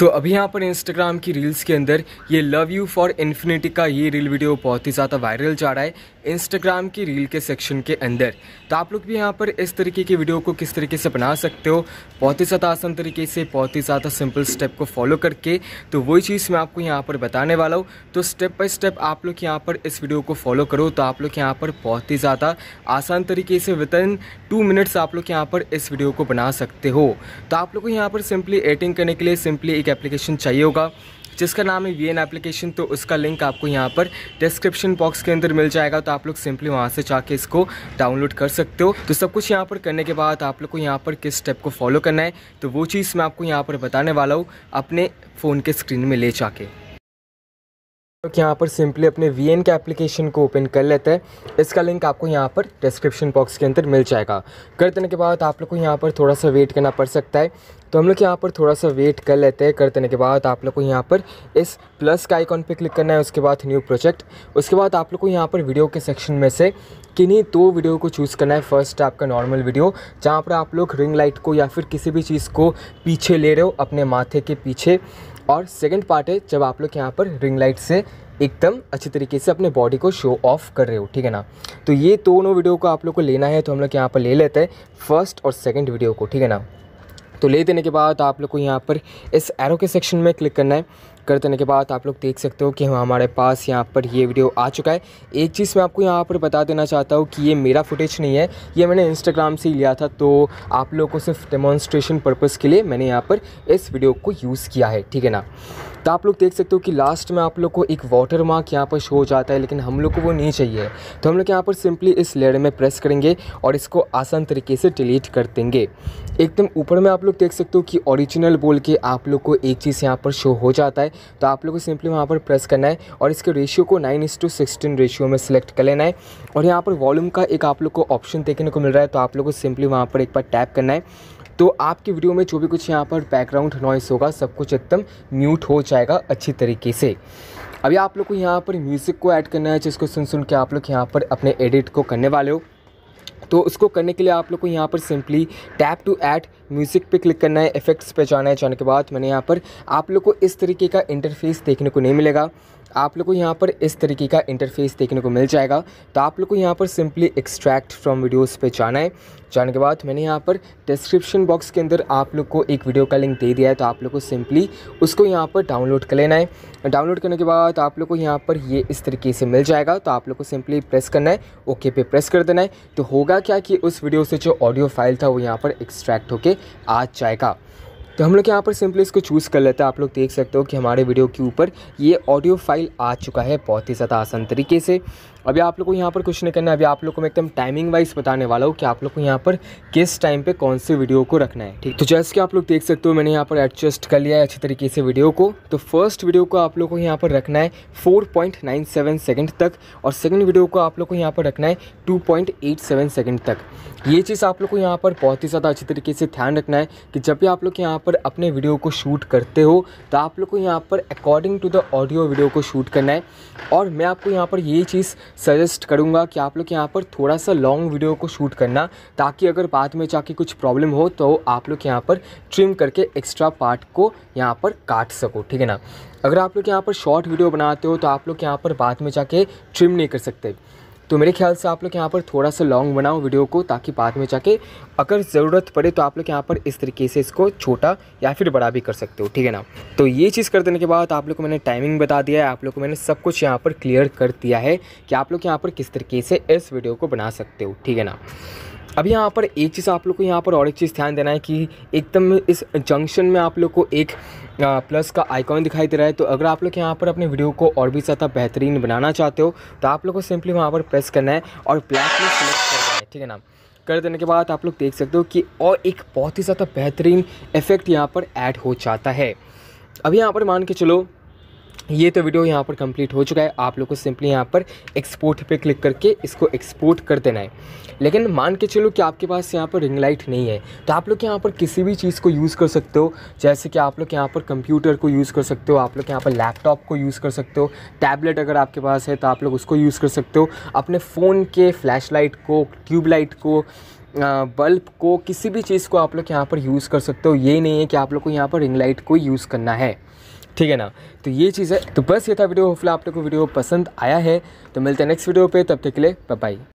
तो अभी यहाँ पर इंस्टाग्राम की रील्स के अंदर ये लव यू फॉर इन्फिनिटी का ये रील वीडियो बहुत ही ज़्यादा वायरल जा रहा है इंस्टाग्राम की रील के सेक्शन के अंदर तो आप लोग भी यहाँ पर इस तरीके की वीडियो को किस तरीके से बना सकते हो बहुत ही ज़्यादा आसान तरीके से बहुत ही ज़्यादा सिंपल स्टेप को फॉलो करके तो वही चीज़ मैं आपको यहाँ पर बताने वाला हूँ तो स्टेप बाई स्टेप आप लोग यहाँ पर इस वीडियो को फॉलो करो तो आप लोग यहाँ पर बहुत ही ज़्यादा आसान तरीके से विद इन टू मिनट्स आप लोग यहाँ पर इस वीडियो को बना सकते हो तो आप लोग को यहाँ पर सिंपली एडिटिंग करने के लिए सिंपली एक एप्लीकेशन चाहिए होगा जिसका नाम है वी एन एप्लीकेशन तो उसका लिंक आपको यहाँ पर डिस्क्रिप्शन बॉक्स के अंदर मिल जाएगा तो आप लोग सिंपली वहाँ से जाके इसको डाउनलोड कर सकते हो तो सब कुछ यहाँ पर करने के बाद आप लोग को यहाँ पर किस स्टेप को फॉलो करना है तो वो चीज़ मैं आपको यहाँ पर बताने वाला हूँ अपने फ़ोन के स्क्रीन में ले जाके लोग यहाँ पर सिंपली अपने वी एन के एप्लीकेशन को ओपन कर लेते हैं इसका लिंक आपको यहाँ पर डिस्क्रिप्शन बॉक्स के अंदर मिल जाएगा कर देने के बाद आप लोग को यहाँ पर थोड़ा सा वेट करना पड़ सकता है तो हम लोग यहाँ पर थोड़ा सा वेट कर लेते हैं कर देने के बाद आप लोग को यहाँ पर इस प्लस का आइकॉन पे क्लिक करना है उसके बाद न्यू प्रोजेक्ट उसके बाद आप लोग को यहाँ पर वीडियो के सेक्शन में से किन्हीं दो तो वीडियो को चूज़ करना है फर्स्ट आपका नॉर्मल वीडियो जहाँ पर आप लोग रिंग लाइट को या फिर किसी भी चीज़ को पीछे ले रहे हो अपने माथे के पीछे और सेकंड पार्ट है जब आप लोग यहाँ पर रिंग लाइट से एकदम अच्छी तरीके से अपने बॉडी को शो ऑफ कर रहे हो ठीक है ना तो ये दोनों वीडियो को आप लोग को लेना है तो हम लोग यहाँ पर ले लेते हैं फर्स्ट और सेकेंड वीडियो को ठीक है ना तो ले देने के बाद आप लोग को यहाँ पर इस एरो के सेक्शन में क्लिक करना है कर देने के बाद आप लोग देख सकते हो कि हमारे पास यहाँ पर ये वीडियो आ चुका है एक चीज़ मैं आपको यहाँ पर बता देना चाहता हूँ कि ये मेरा फुटेज नहीं है ये मैंने इंस्टाग्राम से लिया था तो आप लोगों को सिर्फ डेमॉन्स्ट्रेशन पर्पज़ के लिए मैंने यहाँ पर इस वीडियो को यूज़ किया है ठीक है ना तो आप लोग देख सकते हो कि लास्ट में आप लोग को एक वाटर मार्क यहाँ पर शो हो जाता है लेकिन हम लोग को वो नहीं चाहिए तो हम लोग यहाँ पर सिंपली इस लेयर में प्रेस करेंगे और इसको आसान तरीके से डिलीट कर देंगे एकदम ऊपर में आप लोग देख सकते हो कि ओरिजिनल बोल के आप लोग को एक चीज़ यहाँ पर शो हो जाता है तो आप लोग को सिंपली वहाँ पर प्रेस करना है और इसके रेशियो को nine is to sixteen ratio में सेलेक्ट कर लेना है और यहाँ पर वॉल्यूम का एक आप लोग को ऑप्शन देखने को मिल रहा है तो आप लोग को सिंपली वहाँ पर एक बार टैप करना है तो आपकी वीडियो में जो भी कुछ यहाँ पर बैकग्राउंड नॉइस होगा सब कुछ एकदम म्यूट हो जाएगा अच्छी तरीके से अभी आप लोग को यहाँ पर म्यूज़िक को ऐड करना है जिसको सुन सुन के आप लोग यहाँ पर अपने एडिट को करने वाले हो तो उसको करने के लिए आप लोग को यहाँ पर simply tap to add music पे क्लिक करना है इफेक्ट्स पे जाना है जाने के बाद मैंने यहाँ पर आप लोग को इस तरीके का इंटरफेस देखने को नहीं मिलेगा आप लोग को यहाँ पर इस तरीके का इंटरफेस देखने को मिल जाएगा तो आप लोग को यहाँ पर सिंपली एक्सट्रैक्ट फ्रॉम वीडियोस पे जाना है जाने के बाद मैंने यहाँ पर डिस्क्रिप्शन बॉक्स के अंदर आप लोग को एक वीडियो का लिंक दे दिया है तो आप लोग को सिंपली उसको यहाँ पर डाउनलोड कर लेना है डाउनलोड करने के बाद आप लोग को यहाँ पर ये इस तरीके से मिल जाएगा तो आप लोग को सिंपली प्रेस करना है ओके पे प्रेस कर देना है तो होगा क्या कि उस वीडियो से जो ऑडियो फाइल था वो यहाँ पर एक्सट्रैक्ट होकर आ जाएगा तो हम लोग यहाँ पर सिंपली इसको चूज़ कर लेते हैं आप लोग देख सकते हो कि हमारे वीडियो के ऊपर ये ऑडियो फाइल आ चुका है बहुत ही ज़्यादा आसान तरीके से अभी आप लोग को यहाँ पर कुछ नहीं करना है अभी आप लोग को मैं एकदम टाइमिंग वाइज बताने वाला हूँ कि आप लोग को यहाँ पर किस टाइम पे कौन से वीडियो को रखना है ठीक तो जैसे कि आप लोग देख सकते हो मैंने यहाँ पर एडजस्ट कर लिया है अच्छी तरीके से वीडियो को तो फर्स्ट वीडियो को आप लोग को यहाँ पर रखना है फोर पॉइंट तक और सेकेंड वीडियो को आप लोग को यहाँ पर रखना है टू पॉइंट तक ये चीज़ आप लोग को यहाँ पर बहुत ही ज़्यादा अच्छी तरीके से ध्यान रखना है कि जब भी आप लोग यहाँ पर अपने वीडियो को शूट करते हो तो आप लोग को यहाँ पर according to the audio video को शूट करना है और मैं आपको यहाँ पर ये चीज़ सजेस्ट करूँगा कि आप लोग यहाँ पर थोड़ा सा लॉन्ग वीडियो को शूट करना ताकि अगर बाद में जाके कुछ प्रॉब्लम हो तो आप लोग यहाँ पर ट्रिम करके एक्स्ट्रा पार्ट को यहाँ पर काट सको ठीक है ना अगर आप लोग यहाँ पर शॉर्ट वीडियो बनाते हो तो आप लोग यहाँ पर बाद में जाके ट्रिम नहीं कर सकते तो मेरे ख्याल से आप लोग यहाँ पर थोड़ा सा लॉन्ग बनाओ वीडियो को ताकि बाद में जाके अगर ज़रूरत पड़े तो आप लोग यहाँ पर इस तरीके से इसको छोटा या फिर बड़ा भी कर सकते हो ठीक है ना तो ये चीज़ कर देने के बाद आप लोग को मैंने टाइमिंग बता दिया है आप लोग को मैंने सब कुछ यहाँ पर क्लियर कर दिया है कि आप लोग यहाँ पर किस तरीके से इस वीडियो को बना सकते हो ठीक है ना अब यहाँ पर एक चीज़ आप लोग को यहाँ पर और एक चीज़ ध्यान देना है कि एकदम इस जंक्शन में आप लोग को एक प्लस का आइकॉन दिखाई दे रहा है तो अगर आप लोग यहाँ पर अपने वीडियो को और भी ज़्यादा बेहतरीन बनाना चाहते हो तो आप लोग को सिंपली वहाँ पर प्रेस करना है और प्लस में सिलेक्ट करना है ठीक है ना कर देने के बाद आप लोग देख सकते हो कि और एक बहुत ही ज़्यादा बेहतरीन इफेक्ट यहाँ पर ऐड हो जाता है अभी यहाँ पर मान के चलो ये तो वीडियो यहाँ पर कंप्लीट हो चुका है आप लोग को सिंपली यहाँ पर एक्सपोर्ट पे क्लिक करके इसको एक्सपोर्ट कर देना है लेकिन मान के चलो कि आपके पास यहाँ पर रिंग लाइट नहीं है तो आप लोग यहाँ पर किसी भी चीज़ को यूज़ कर सकते हो जैसे कि आप लोग यहाँ पर कंप्यूटर को यूज़ कर सकते हो आप लोग यहाँ पर लैपटॉप को यूज़ कर सकते हो टैबलेट अगर आपके पास है तो आप लोग उसको यूज़ कर सकते हो अपने फ़ोन के फ्लैश लाइट को ट्यूबलाइट को बल्ब को किसी भी चीज़ को आप लोग यहाँ पर यूज़ कर सकते हो ये नहीं है कि आप लोग को यहाँ पर रिंग लाइट को यूज़ करना है ठीक है ना तो ये चीज़ है तो बस ये था वीडियो होपफुल आप लोग को वीडियो पसंद आया है तो मिलते हैं नेक्स्ट वीडियो पे तब तक के लिए बाय